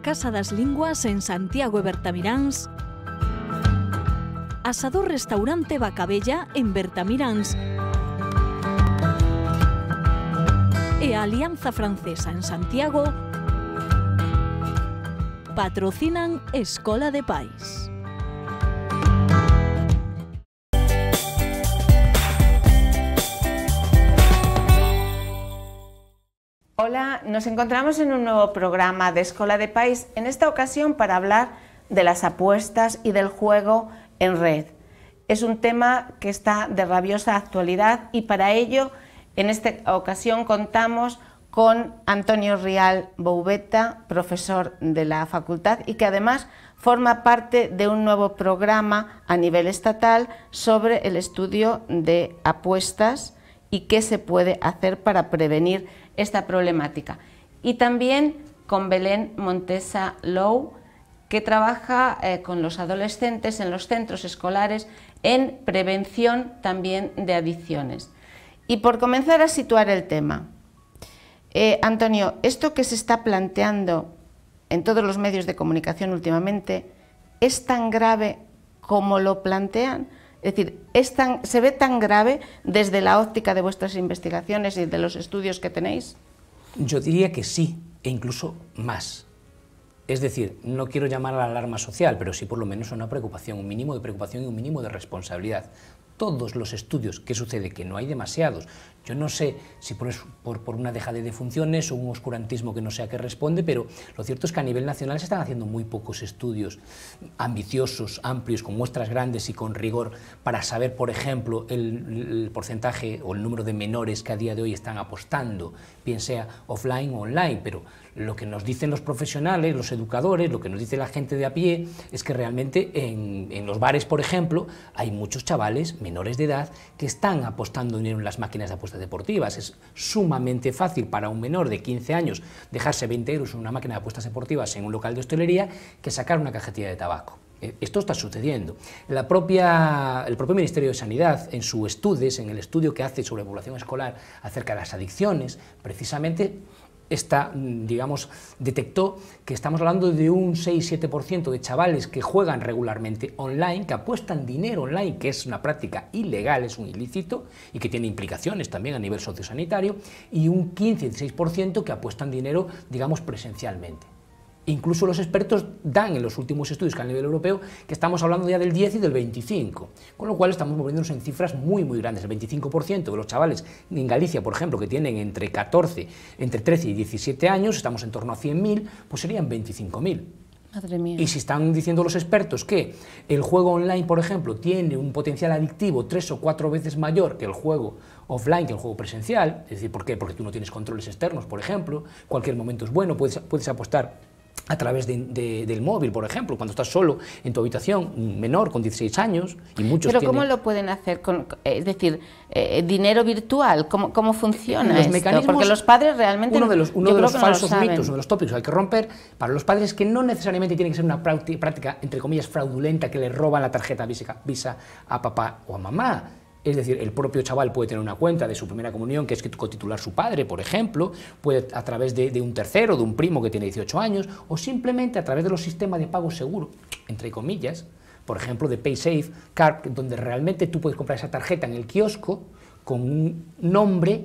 Casa das Lingüas en Santiago e Bertamiráns, Asador Restaurante Bacabella en Bertamiráns e Alianza Francesa en Santiago patrocinan Escola de Pais. Hola, nos encontramos en un nuevo programa de Escola de País, en esta ocasión para hablar de las apuestas y del juego en red. Es un tema que está de rabiosa actualidad y para ello en esta ocasión contamos con Antonio Rial Boubeta, profesor de la facultad y que además forma parte de un nuevo programa a nivel estatal sobre el estudio de apuestas y qué se puede hacer para prevenir esta problemática. Y también con Belén Montesa Low, que trabaja eh, con los adolescentes en los centros escolares en prevención también de adicciones. Y por comenzar a situar el tema, eh, Antonio, esto que se está planteando en todos los medios de comunicación últimamente, ¿es tan grave como lo plantean? Es decir, ¿se ve tan grave desde la óptica de vuestras investigaciones y de los estudios que tenéis? Yo diría que sí, e incluso más. Es decir, no quiero llamar a la alarma social, pero sí por lo menos una preocupación, un mínimo de preocupación y un mínimo de responsabilidad todos los estudios, ¿qué sucede? Que no hay demasiados. Yo no sé si por, por, una deja de funciones o un oscurantismo que no sea que responde, pero lo cierto es que a nivel nacional se están haciendo muy pocos estudios ambiciosos, amplios, con muestras grandes y con rigor para saber, por ejemplo, el, porcentaje o el número de menores que a día de hoy están apostando, bien sea offline o online, pero lo que nos dicen los profesionales, los educadores, lo que nos dice la gente de a pie, es que realmente en, en los bares, por ejemplo, hay muchos chavales menores de edad que están apostando dinero en las máquinas de apuestas deportivas. Es sumamente fácil para un menor de 15 años dejarse 20 euros en una máquina de apuestas deportivas en un local de hostelería que sacar una cajetilla de tabaco. Eh, esto está sucediendo. La propia, el propio Ministerio de Sanidad, en sus estudios, en el estudio que hace sobre población escolar acerca de las adicciones, precisamente esta, digamos, detectó que estamos hablando de un 6-7% de chavales que juegan regularmente online, que apuestan dinero online, que es una práctica ilegal, es un ilícito y que tiene implicaciones también a nivel sociosanitario, y un 15-16% que apuestan dinero, digamos, presencialmente. Incluso los expertos dan en los últimos estudios que a nivel europeo que estamos hablando ya del 10 y del 25, con lo cual estamos moviéndonos en cifras muy muy grandes. El 25% de los chavales en Galicia, por ejemplo, que tienen entre 14, entre 13 y 17 años, estamos en torno a 100.000, pues serían 25.000. Madre mía. Y si están diciendo los expertos que el juego online, por ejemplo, tiene un potencial adictivo tres o cuatro veces mayor que el juego offline, que el juego presencial, es decir, ¿por qué? Porque tú no tienes controles externos, por ejemplo, cualquier momento es bueno, puedes, puedes apostar a través del móvil, por ejemplo, cuando estás solo en tu habitación, menor, con 16 años, y muchos ¿Pero cómo lo pueden hacer? Con, es decir, eh, dinero virtual, ¿cómo, cómo funciona los Mecanismos, Porque los padres realmente... Uno de los, los falsos mitos, uno de los tópicos hay que romper para los padres que no necesariamente tiene que ser una práctica, entre comillas, fraudulenta que le roban la tarjeta visa a papá o a mamá es decir, el propio chaval puede tener una cuenta de su primera comunión que es cotitular su padre, por ejemplo, puede a través de, un tercero, de un primo que tiene 18 años, o simplemente a través de los sistemas de pago seguro, entre comillas, por ejemplo, de PaySafe Card, donde realmente tú puedes comprar esa tarjeta en el kiosco con un nombre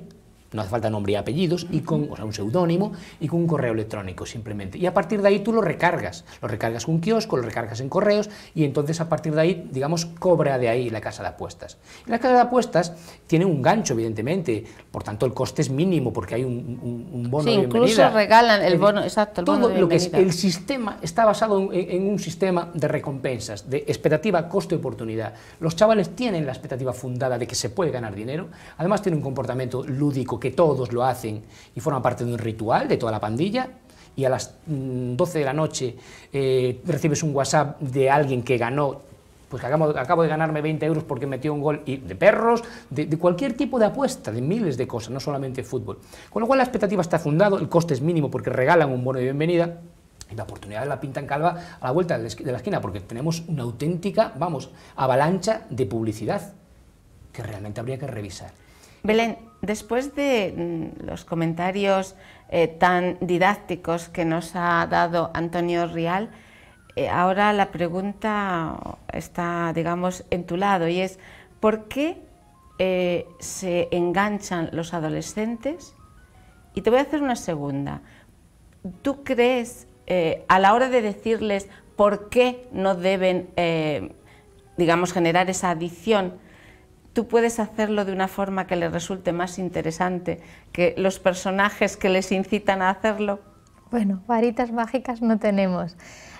no hace falta nombre y apellidos, y con, o sea, un seudónimo y con un correo electrónico simplemente. Y a partir de ahí tú lo recargas, lo recargas con un kiosco, lo recargas en correos y entonces a partir de ahí, digamos, cobra de ahí la casa de apuestas. la casa de apuestas tiene un gancho, evidentemente, por tanto el coste es mínimo porque hay un, bono de bienvenida. incluso regalan el bono, exacto, el Todo bono lo que es el sistema está basado en, un sistema de recompensas, de expectativa, coste y oportunidad. Los chavales tienen la expectativa fundada de que se puede ganar dinero, además tiene un comportamiento lúdico que todos lo hacen y forma parte de un ritual de toda la pandilla, y a las 12 mm, de la noche eh, recibes un WhatsApp de alguien que ganó, pues que acabo, de ganarme 20 euros porque metió un gol y de perros, de, cualquier tipo de apuesta, de miles de cosas, no solamente fútbol. Con lo cual la expectativa está fundada, el coste es mínimo porque regalan un bono de bienvenida. Y la oportunidad de la pinta en calva a la vuelta de la esquina, porque tenemos una auténtica, vamos, avalancha de publicidad que realmente habría que revisar. Belén, Después de mm, los comentarios eh, tan didácticos que nos ha dado Antonio Rial, eh, ahora la pregunta está, digamos, en tu lado y es, ¿por qué eh, se enganchan los adolescentes? Y te voy a hacer una segunda. ¿Tú crees, a la hora de decirles por qué no deben, digamos, generar esa adicción, tú puedes hacerlo de una forma que les resulte más interesante que los personajes que les incitan a hacerlo? Bueno, varitas mágicas no tenemos.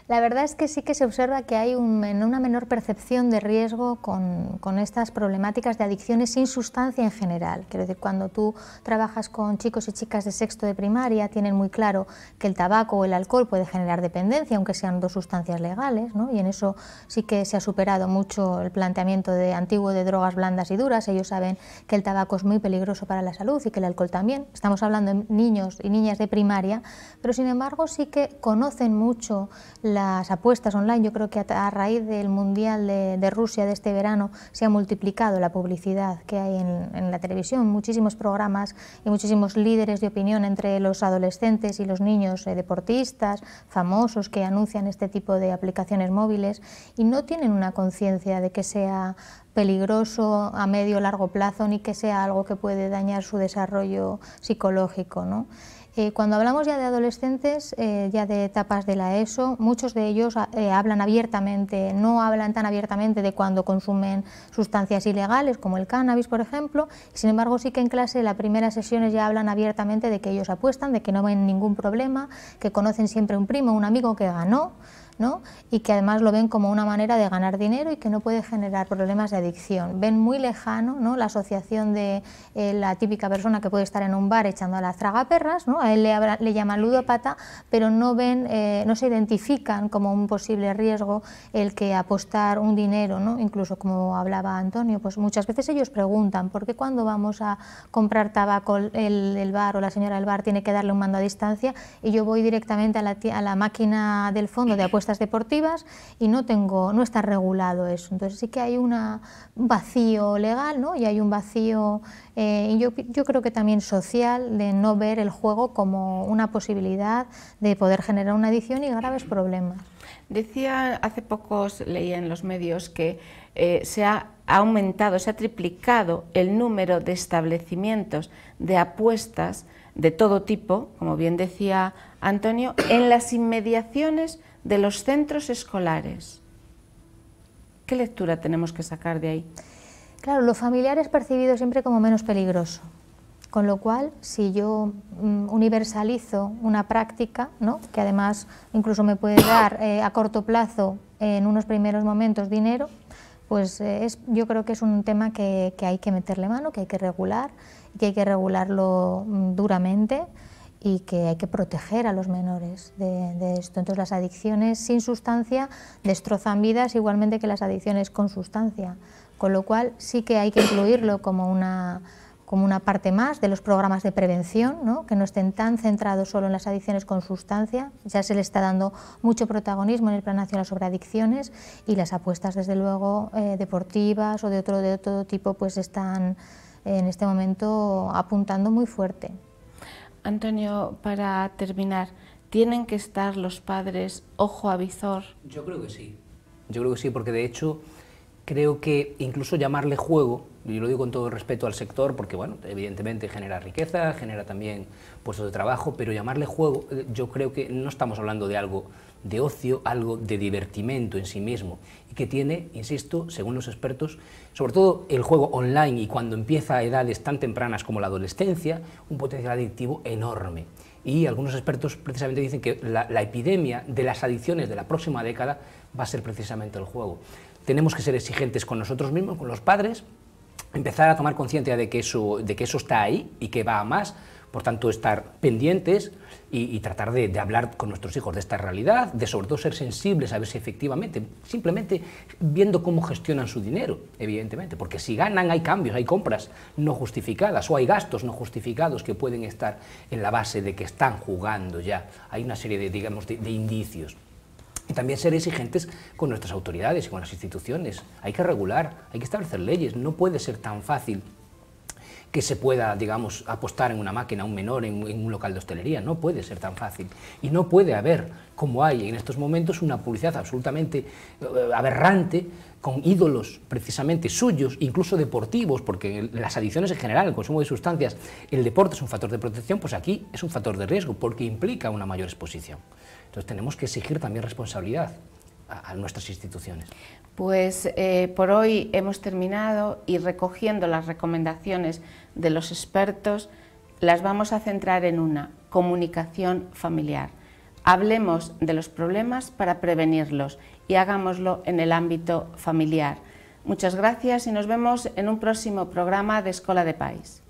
La verdad es que sí que se observa que hay un, una menor percepción de riesgo con, con, estas problemáticas de adicciones sin sustancia en general. Quiero decir, cuando tú trabajas con chicos y chicas de sexto de primaria, tienen muy claro que el tabaco o el alcohol puede generar dependencia, aunque sean dos sustancias legales, y en eso sí que se ha superado mucho el planteamiento de antiguo de drogas blandas y duras. Ellos saben que el tabaco es muy peligroso para la salud y que el alcohol también. Estamos hablando de niños y niñas de primaria, pero sin embargo sí que conocen mucho las apuestas online. Yo creo que a, raíz del Mundial de, Rusia de este verano se ha multiplicado la publicidad que hay en, la televisión, muchísimos programas y muchísimos líderes de opinión entre los adolescentes y los niños eh, deportistas, famosos que anuncian este tipo de aplicaciones móviles y no tienen una conciencia de que sea peligroso a medio o largo plazo ni que sea algo que puede dañar su desarrollo psicológico. Eh, cuando hablamos ya de adolescentes, eh, ya de etapas de la ESO, muchos de ellos eh, hablan abiertamente, no hablan tan abiertamente de cuando consumen sustancias ilegales como el cannabis, por ejemplo, sin embargo sí que en clase las primeras sesiones ya hablan abiertamente de que ellos apuestan, de que no ven ningún problema, que conocen siempre un primo, un amigo que ganó, y que además lo ven como una manera de ganar dinero y que no puede generar problemas de adicción. Ven muy lejano la asociación de eh, la típica persona que puede estar en un bar echando a las tragaperras, ¿no? a él le, llaman ludopata, pero no, ven, eh, no se identifican como un posible riesgo el que apostar un dinero, incluso como hablaba Antonio, pues muchas veces ellos preguntan, ¿por qué cuando vamos a comprar tabaco el, bar o la señora del bar tiene que darle un mando a distancia y yo voy directamente a la, a la máquina del fondo de apuestas deportivas y no, tengo, no está regulado eso. Entonces sí que hay una, un vacío legal ¿no? y hay un vacío, eh, yo, yo creo que también social, de no ver el juego como una posibilidad de poder generar una adicción y graves problemas. Decía hace pocos, leí en los medios, que eh, se ha aumentado, se ha triplicado el número de establecimientos de apuestas de todo tipo, como bien decía Antonio, en las inmediaciones de los centros escolares. ¿Qué lectura tenemos que sacar de ahí? Claro, lo familiar es percibido siempre como menos peligroso. Con lo cual, si yo mm, universalizo una práctica, ¿no? que además incluso me puede dar eh, a corto plazo, en unos primeros momentos, dinero, pues eh, es, yo creo que es un tema que, que, hay que meterle mano, que hay que regular, que hay que regularlo mm, duramente y que hay que proteger a los menores de, esto. Entonces las adicciones sin sustancia destrozan vidas igualmente que las adicciones con sustancia, con lo cual sí que hay que incluirlo como una, como una parte más de los programas de prevención, que no estén tan centrados solo en las adicciones con sustancia, ya se le está dando mucho protagonismo en el Plan Nacional sobre Adicciones y las apuestas desde luego eh, deportivas o de otro, de otro tipo pues están en este momento apuntando muy fuerte. Antonio, para terminar, ¿tienen que estar los padres ojo a visor? Yo creo que sí. Yo creo que sí, porque de hecho creo que incluso llamarle juego, y lo digo con todo respeto al sector, porque bueno, evidentemente genera riqueza, genera también puestos de trabajo, pero llamarle juego, eh, yo creo que no estamos hablando de algo de ocio, algo de divertimento en sí mismo, y que tiene, insisto, según los expertos, sobre todo el juego online y cuando empieza a edades tan tempranas como la adolescencia, un potencial adictivo enorme. Y algunos expertos precisamente dicen que la, epidemia de las adicciones de la próxima década va a ser precisamente el juego. Tenemos que ser exigentes con nosotros mismos, con los padres, empezar a tomar conciencia de, que eso, de que eso está ahí y que va a más, por tanto, estar pendientes y, tratar de, hablar con nuestros hijos de esta realidad, de sobre todo ser sensibles a ver si efectivamente, simplemente viendo cómo gestionan su dinero, evidentemente, porque si ganan hay cambios, hay compras no justificadas o hay gastos no justificados que pueden estar en la base de que están jugando ya. Hay una serie de, digamos, de indicios. Y también ser exigentes con nuestras autoridades y con las instituciones. Hay que regular, hay que establecer leyes. No puede ser tan fácil que se pueda, digamos, apostar en una máquina, un menor, en, un local de hostelería. No puede ser tan fácil. Y no puede haber, como hay en estos momentos, una publicidad absolutamente eh, aberrante con ídolos precisamente suyos, incluso deportivos, porque las adicciones en general, el consumo de sustancias, el deporte es un factor de protección, pues aquí es un factor de riesgo, porque implica una mayor exposición. Entonces tenemos que exigir también responsabilidad a, nuestras instituciones? Pues eh, por hoy hemos terminado y recogiendo las recomendaciones de los expertos, las vamos a centrar en una, comunicación familiar. Hablemos de los problemas para prevenirlos y hagámoslo en el ámbito familiar. Muchas gracias y nos vemos en un próximo programa de Escola de País.